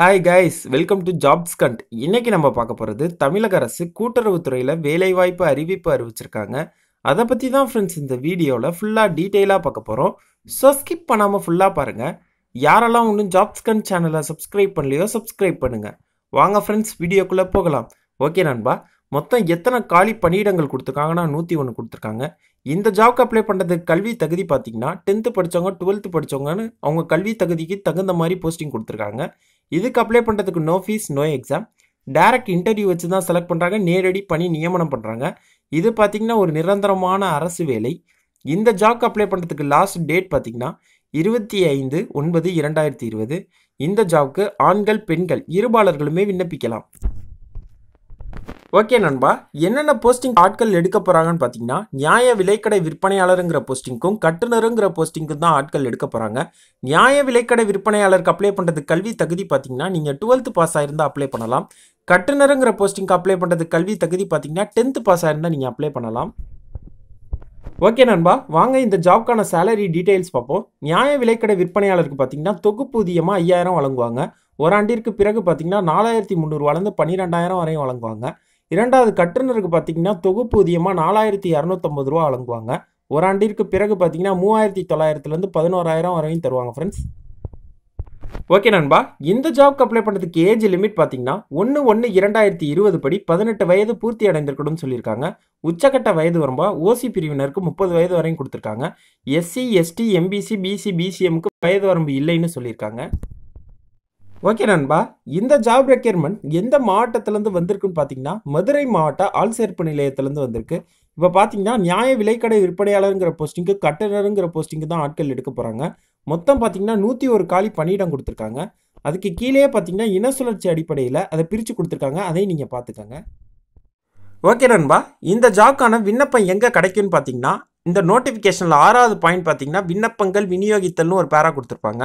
hi guys welcome to jobs கண்ட் இன்னைக்கு நம்ம பார்க்க போகிறது தமிழக அரசு கூட்டுறவுத்துறையில் வேலைவாய்ப்பு அறிவிப்பு அறிவிச்சிருக்காங்க அதை பற்றி தான் ஃப்ரெண்ட்ஸ் இந்த வீடியோவில் ஃபுல்லாக டீட்டெயிலாக பார்க்க போகிறோம் ஸோ ஸ்கிப் பண்ணாமல் ஃபுல்லாக பாருங்கள் யாரெல்லாம் ஒன்றும் ஜாப்ஸ் கண்ட் சேனலை சப்ஸ்கிரைப் பண்ணலையோ சப்ஸ்கிரைப் பண்ணுங்கள் வாங்க ஃப்ரெண்ட்ஸ் வீடியோக்குள்ளே போகலாம் ஓகே நண்பா மொத்தம் எத்தனை காலி பணியிடங்கள் கொடுத்துருக்காங்கன்னா நூற்றி ஒன்று கொடுத்துருக்காங்க இந்த ஜாப்க்கு அப்ளை பண்ணுறதுக்கு கல்வி தகுதி பார்த்தீங்கன்னா டென்த்து படித்தவங்க டுவெல்த்து படித்தவங்கன்னு அவங்க கல்வி தகுதிக்கு தகுந்த மாதிரி போஸ்டிங் கொடுத்துருக்காங்க இதுக்கு அப்ளை பண்ணுறதுக்கு no fees no exam direct interview வச்சு தான் செலக்ட் பண்ணுறாங்க நேரடி பணி நியமனம் பண்ணுறாங்க இது பார்த்திங்கன்னா ஒரு நிரந்தரமான அரசு வேலை இந்த ஜாப்க்கு அப்ளை பண்ணுறதுக்கு லாஸ்ட் டேட் பார்த்திங்கன்னா இருபத்தி ஐந்து ஒன்பது இரண்டாயிரத்தி இருபது இந்த ஜாப்க்கு ஆண்கள் பெண்கள் இருபாலர்களுமே விண்ணப்பிக்கலாம் ஓகே நண்பா என்னென்ன போஸ்டிங் ஆட்கள் எடுக்க போகிறாங்கன்னு பார்த்தீங்கன்னா நியாய விலைக்கடை விற்பனையாளருங்கிற போஸ்டிங்க்கும் கட்டுநருங்கிற போஸ்டிங்க்கும் தான் ஆட்கள் எடுக்க போகிறாங்க நியாய விலைக்கடை விற்பனையாளருக்கு அப்ளை பண்ணுறது கல்வி தகுதி பார்த்தீங்கன்னா நீங்கள் டுவெல்த் பாஸ் ஆயிருந்தால் அப்ளை பண்ணலாம் கட்டுநருங்கிற போஸ்டிங்க்கு அப்ளை பண்ணுறது கல்வி தகுதி பார்த்தீங்கன்னா டென்த்து பாஸ் ஆயிருந்தால் நீங்கள் அப்ளை பண்ணலாம் ஓகே நண்பா வாங்க இந்த ஜாப்க்கான சேலரி டீட்டெயில்ஸ் பார்ப்போம் நியாய விலைக்கடை விற்பனையாளருக்கு பார்த்தீங்கன்னா தொகுப்பு ஊதியமாக ஐயாயிரம் வழங்குவாங்க ஓராண்டிற்கு பிறகு பார்த்திங்கன்னா நாலாயிரத்தி முந்நூறுவாலேருந்து பன்னிரெண்டாயிரம் வரையும் வழங்குவாங்க இரண்டாவது கட்டுநருக்கு பார்த்திங்கன்னா தொகுப்பூதியமாக நாலாயிரத்தி இரநூத்தம்பது ரூபா வழங்குவாங்க ஓராண்டிற்கு பிறகு பார்த்திங்கன்னா மூவாயிரத்தி தொள்ளாயிரத்துலேருந்து பதினோராயிரம் வரையும் தருவாங்க ஃப்ரெண்ட்ஸ் ஓகே நண்பா இந்த ஜாப்க்கு அப்ளை பண்ணுறதுக்கு ஏஜ் லிமிட் பார்த்தீங்கன்னா ஒன்று ஒன்று இரண்டாயிரத்தி இருபது படி பதினெட்டு வயது பூர்த்தி அடைந்திருக்கணும்னு சொல்லியிருக்காங்க உச்சக்கட்ட வயது வரம்பா ஓசி பிரிவினருக்கு முப்பது வயது வரையும் கொடுத்துருக்காங்க எஸ்சி எஸ்டி எம்பிசி பிசி பிசிஎம்க்கு வயது வரம்பு இல்லைன்னு சொல்லியிருக்காங்க ஓகே நண்பா இந்த ஜாப் ரெக்யர்மெண்ட் எந்த மாவட்டத்திலேருந்து வந்திருக்குன்னு பார்த்தீங்கன்னா மதுரை மாவட்ட ஆள் சேர்ப்பு நிலையத்திலேருந்து வந்திருக்கு இப்போ பார்த்தீங்கன்னா நியாய விலைக்கடை விற்பனையாளருங்கிற போஸ்டிங்க்கு கட்டணருங்கிற போஸ்டிங்கு தான் ஆட்கள் எடுக்க போகிறாங்க மொத்தம் பார்த்தீங்கன்னா நூற்றி ஒரு காலி பணியிடம் கொடுத்துருக்காங்க அதுக்கு கீழே பார்த்தீங்கன்னா இன சுழற்சி அடிப்படையில் அதை பிரித்து கொடுத்துருக்காங்க அதையும் நீங்கள் பார்த்துக்கோங்க ஓகே நண்பா இந்த ஜாப்க்கான விண்ணப்பம் எங்கே கிடைக்குன்னு பார்த்தீங்கன்னா இந்த நோட்டிஃபிகேஷனில் ஆறாவது பாயிண்ட் பார்த்தீங்கன்னா விண்ணப்பங்கள் விநியோகித்தல்னு ஒரு பேரா கொடுத்துருப்பாங்க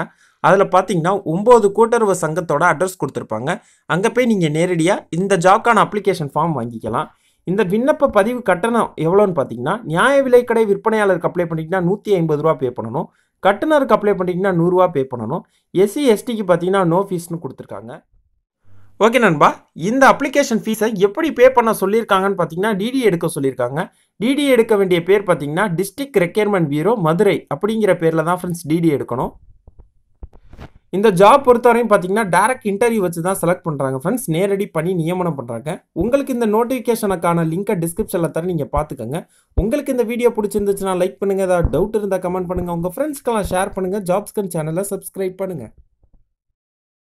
அதில் பார்த்தீங்கன்னா ஒம்பது கூட்டுறவு சங்கத்தோட அட்ரஸ் கொடுத்துருப்பாங்க அங்கே போய் நீங்கள் நேரடியாக இந்த ஜாப்கான அப்ளிகேஷன் ஃபார்ம் வாங்கிக்கலாம் இந்த விண்ணப்ப பதிவு கட்டணம் எவ்வளோன்னு பார்த்தீங்கன்னா நியாய விலைக்கடை விற்பனையாளருக்கு அப்ளை பண்ணிங்கன்னா நூற்றி ஐம்பது ரூபா பே பண்ணணும் கட்டணருக்கு அப்ளை பண்ணிங்கன்னா நூறுரூவா பே பண்ணணும் எஸ்சி எஸ்டிக்கு பார்த்தீங்கன்னா நோ ஃபீஸ்னு கொடுத்துருக்காங்க ஓகே நண்பா இந்த அப்ளிகேஷன் ஃபீஸை எப்படி பே பண்ண சொல்லியிருக்காங்கன்னு பார்த்தீங்கன்னா டிடி எடுக்க சொல்லியிருக்காங்க டிடி எடுக்க வேண்டிய பேர் பார்த்தீங்கன்னா டிஸ்ட்ரிக்ட் ரெக்யர்மெண்ட் பியூரோ மதுரை அப்படிங்கிற பேரில் தான் ஃப்ரெண்ட்ஸ் டிடி எடுக்கணும் இந்த ஜாப் பொறுத்தவரையும் பார்த்தீங்கன்னா டேரக்ட் இன்டர்வியூ வச்சு தான் செலக்ட் பண்ணுறாங்க ஃப்ரெண்ட்ஸ் நேரடி பண்ணி நியமனம் பண்ணுறாங்க உங்களுக்கு இந்த நோட்டிஃபிகேஷனுக்கான லிங்கை டிஸ்கிரிப்ஷனில் தர நீங்கள் பார்த்துக்கோங்க உங்களுக்கு இந்த வீடியோ பிடிச்சிருந்துச்சுன்னா லைக் பண்ணுங்கள் ஏதாவது டவுட் இருந்தால் கமெண்ட் பண்ணுங்கள் உங்கள் ஃப்ரெண்ட்ஸ்க்கெல்லாம் ஷேர் பண்ணுங்கள் ஜாப்ஸ்கன் சேனலை சப்ஸ்கிரைப் பண்ணுங்கள்